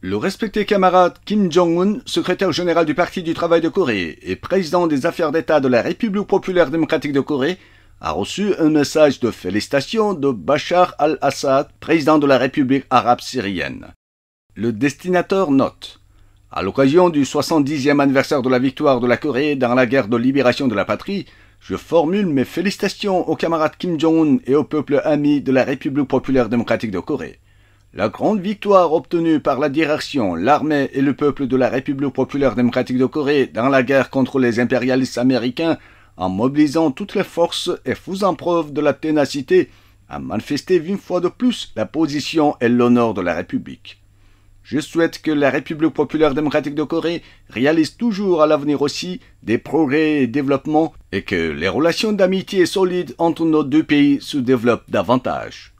Le respecté camarade Kim Jong-un, secrétaire général du Parti du travail de Corée et président des affaires d'État de la République populaire démocratique de Corée, a reçu un message de félicitations de Bachar al-Assad, président de la République arabe syrienne. Le destinateur note À l'occasion du 70e anniversaire de la victoire de la Corée dans la guerre de libération de la patrie, je formule mes félicitations au camarade Kim Jong-un et au peuple ami de la République populaire démocratique de Corée. La grande victoire obtenue par la direction, l'armée et le peuple de la République populaire démocratique de Corée dans la guerre contre les impérialistes américains, en mobilisant toutes les forces et faisant preuve de la ténacité, a manifesté une fois de plus la position et l'honneur de la République. Je souhaite que la République populaire démocratique de Corée réalise toujours à l'avenir aussi des progrès et développements et que les relations d'amitié solides entre nos deux pays se développent davantage.